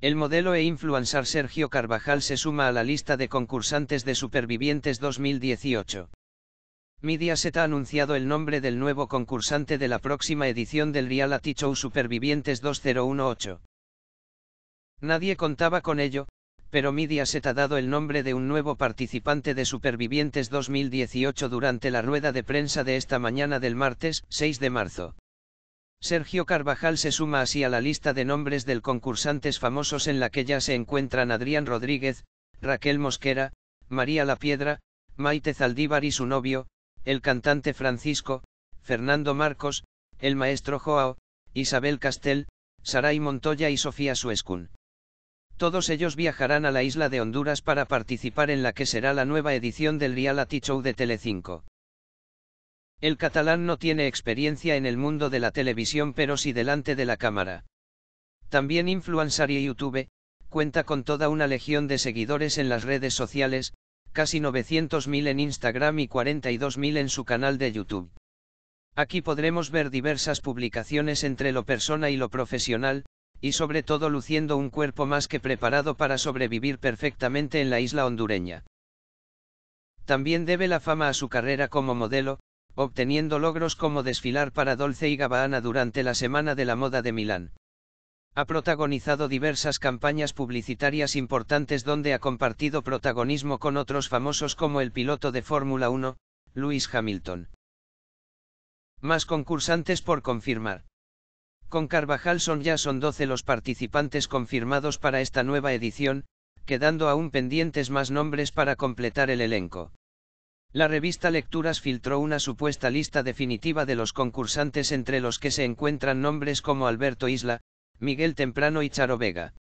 El modelo e influencer Sergio Carvajal se suma a la lista de concursantes de Supervivientes 2018. Mediaset ha anunciado el nombre del nuevo concursante de la próxima edición del reality show Supervivientes 2018. Nadie contaba con ello, pero Mediaset ha dado el nombre de un nuevo participante de Supervivientes 2018 durante la rueda de prensa de esta mañana del martes, 6 de marzo. Sergio Carvajal se suma así a la lista de nombres del concursantes famosos en la que ya se encuentran Adrián Rodríguez, Raquel Mosquera, María La Piedra, Maite Zaldívar y su novio, el cantante Francisco, Fernando Marcos, el maestro Joao, Isabel Castel, Saray Montoya y Sofía Suescun. Todos ellos viajarán a la isla de Honduras para participar en la que será la nueva edición del reality show de Telecinco. El catalán no tiene experiencia en el mundo de la televisión pero sí delante de la cámara. También influenciaría YouTube, cuenta con toda una legión de seguidores en las redes sociales, casi 900.000 en Instagram y 42.000 en su canal de YouTube. Aquí podremos ver diversas publicaciones entre lo persona y lo profesional, y sobre todo luciendo un cuerpo más que preparado para sobrevivir perfectamente en la isla hondureña. También debe la fama a su carrera como modelo, obteniendo logros como desfilar para Dolce y Gabbana durante la Semana de la Moda de Milán. Ha protagonizado diversas campañas publicitarias importantes donde ha compartido protagonismo con otros famosos como el piloto de Fórmula 1, Lewis Hamilton. Más concursantes por confirmar. Con Carvajal son ya son 12 los participantes confirmados para esta nueva edición, quedando aún pendientes más nombres para completar el elenco. La revista Lecturas filtró una supuesta lista definitiva de los concursantes entre los que se encuentran nombres como Alberto Isla, Miguel Temprano y Charo Vega.